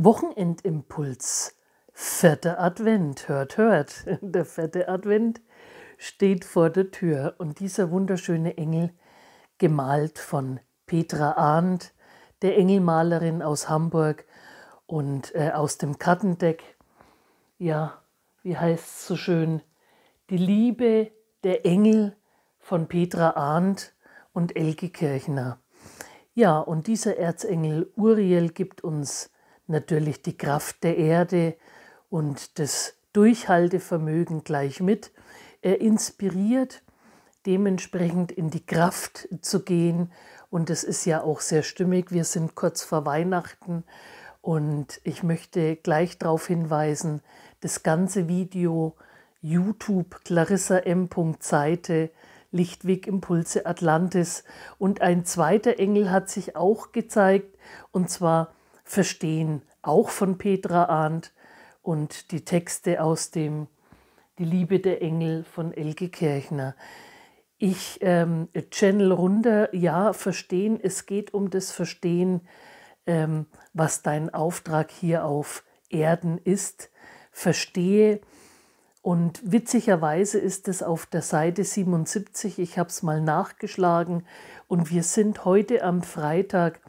Wochenendimpuls. Vierter Advent, hört, hört. Der vierte Advent steht vor der Tür und dieser wunderschöne Engel, gemalt von Petra Arndt, der Engelmalerin aus Hamburg und äh, aus dem Kartendeck. Ja, wie heißt es so schön? Die Liebe der Engel von Petra Arndt und Elke Kirchner. Ja, und dieser Erzengel Uriel gibt uns natürlich die Kraft der Erde und das Durchhaltevermögen gleich mit. Er inspiriert dementsprechend in die Kraft zu gehen und das ist ja auch sehr stimmig. Wir sind kurz vor Weihnachten und ich möchte gleich darauf hinweisen, das ganze Video YouTube Clarissa M. Seite Lichtweg Impulse Atlantis und ein zweiter Engel hat sich auch gezeigt und zwar verstehen, auch von Petra Arndt und die Texte aus dem Die Liebe der Engel von Elke Kirchner. Ich ähm, channel runter, ja, verstehen, es geht um das Verstehen, ähm, was dein Auftrag hier auf Erden ist. Verstehe, und witzigerweise ist es auf der Seite 77, ich habe es mal nachgeschlagen, und wir sind heute am Freitag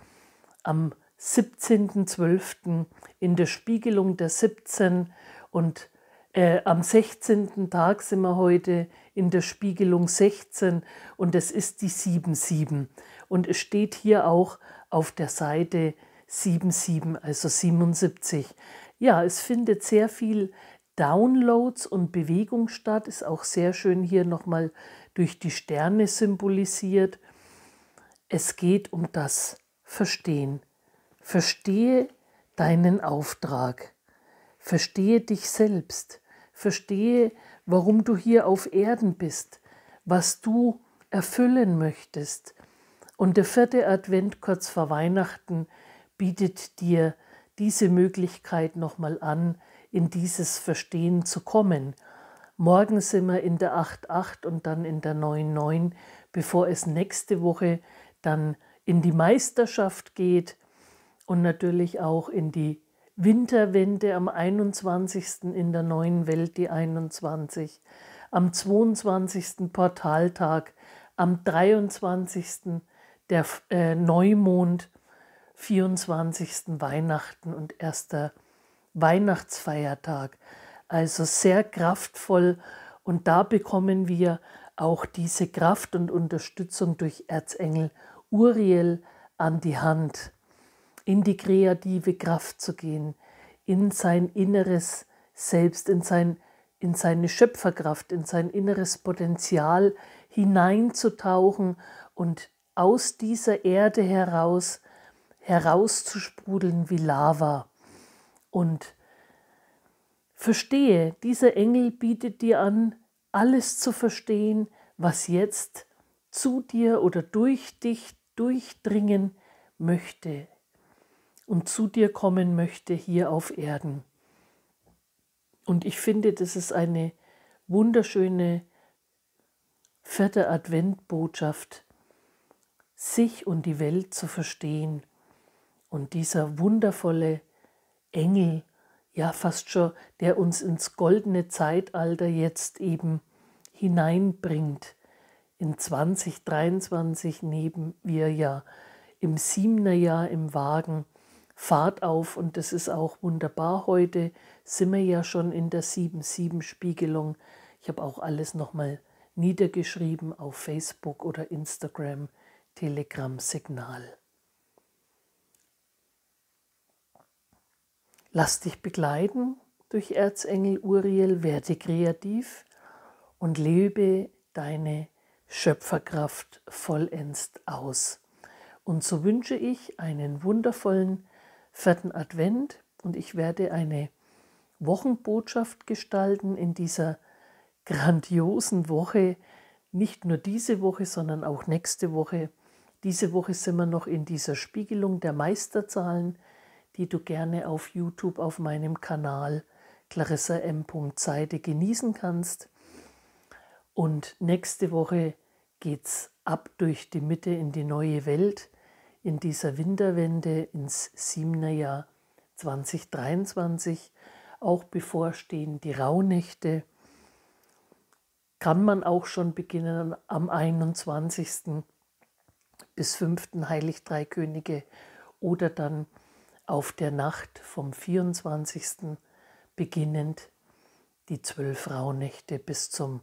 am 17.12. in der Spiegelung der 17 und äh, am 16. Tag sind wir heute in der Spiegelung 16 und es ist die 7-7. Und es steht hier auch auf der Seite 77, also 77. Ja, es findet sehr viel Downloads und Bewegung statt, ist auch sehr schön hier nochmal durch die Sterne symbolisiert. Es geht um das Verstehen. Verstehe deinen Auftrag. Verstehe dich selbst. Verstehe, warum du hier auf Erden bist, was du erfüllen möchtest. Und der vierte Advent kurz vor Weihnachten bietet dir diese Möglichkeit nochmal an, in dieses Verstehen zu kommen. Morgen sind wir in der 8.8 und dann in der 9.9, bevor es nächste Woche dann in die Meisterschaft geht und natürlich auch in die Winterwende am 21. in der neuen Welt, die 21, am 22. Portaltag, am 23. der äh, Neumond, 24. Weihnachten und erster Weihnachtsfeiertag. Also sehr kraftvoll und da bekommen wir auch diese Kraft und Unterstützung durch Erzengel Uriel an die Hand in die kreative Kraft zu gehen, in sein inneres Selbst, in, sein, in seine Schöpferkraft, in sein inneres Potenzial hineinzutauchen und aus dieser Erde heraus herauszusprudeln wie Lava. Und verstehe, dieser Engel bietet dir an, alles zu verstehen, was jetzt zu dir oder durch dich durchdringen möchte, und zu dir kommen möchte hier auf Erden. Und ich finde, das ist eine wunderschöne vierte Adventbotschaft, sich und die Welt zu verstehen. Und dieser wundervolle Engel, ja fast schon, der uns ins goldene Zeitalter jetzt eben hineinbringt, in 2023 neben wir ja im Siebener Jahr im Wagen, Fahrt auf und das ist auch wunderbar. Heute sind wir ja schon in der 7-7-Spiegelung. Ich habe auch alles nochmal niedergeschrieben auf Facebook oder Instagram, Telegram, Signal. Lass dich begleiten durch Erzengel Uriel, werde kreativ und lebe deine Schöpferkraft vollends aus. Und so wünsche ich einen wundervollen vierten Advent und ich werde eine Wochenbotschaft gestalten in dieser grandiosen Woche, nicht nur diese Woche, sondern auch nächste Woche. Diese Woche sind wir noch in dieser Spiegelung der Meisterzahlen, die du gerne auf YouTube auf meinem Kanal Clarissa M. Zeide genießen kannst. Und nächste Woche geht's ab durch die Mitte in die neue Welt in dieser Winterwende ins Siebener Jahr 2023. Auch bevorstehen die Rauhnächte. Kann man auch schon beginnen am 21. bis 5. Heilig Drei Könige oder dann auf der Nacht vom 24. beginnend die zwölf Rauhnächte bis zum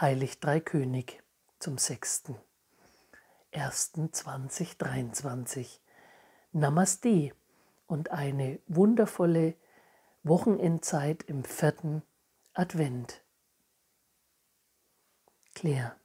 Heilig Drei König zum 6. 2023. Namaste und eine wundervolle Wochenendzeit im vierten Advent. Claire.